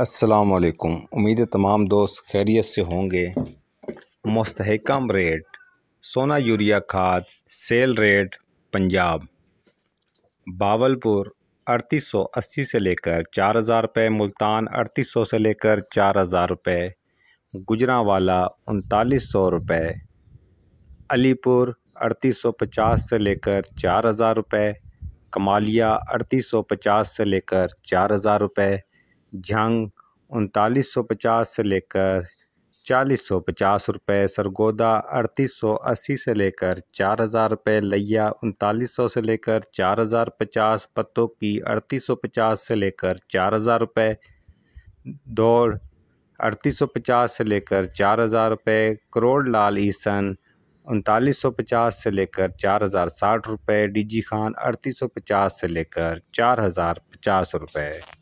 असलकुम उम्मीद है तमाम दोस्त खैरियत से होंगे मस्तकम रेट सोना यूरिया खाद सेल रेट पंजाब बावलपुर अड़तीस सौ अस्सी से लेकर चार हज़ार रुपये मुल्तान अड़तीस सौ से लेकर चार हज़ार रुपये गुजरावाला उनतालीस सौ रुपये अलीपुर अड़तीस सौ पचास से लेकर चार हज़ार रुपये कमालिया अड़तीस सौ पचास से लेकर चार हज़ार रुपये जंग उनतालीस सौ पचास से लेकर चालीस सौ पचास रुपये सरगोदा अड़तीस सौ अस्सी से लेकर चार हज़ार रुपये लैया उनतालीस सौ से लेकर चार हज़ार पचास पत्तों की अड़तीस सौ पचास से लेकर चार हज़ार रुपये दौड़ अड़तीस सौ पचास से लेकर चार हज़ार रुपये करोड़ लाल ईसन उनतालीस सौ पचास से लेकर चार हज़ार साठ रुपये डी जी खान अड़तीस सौ पचास से लेकर चार हज़ार पचास रुपये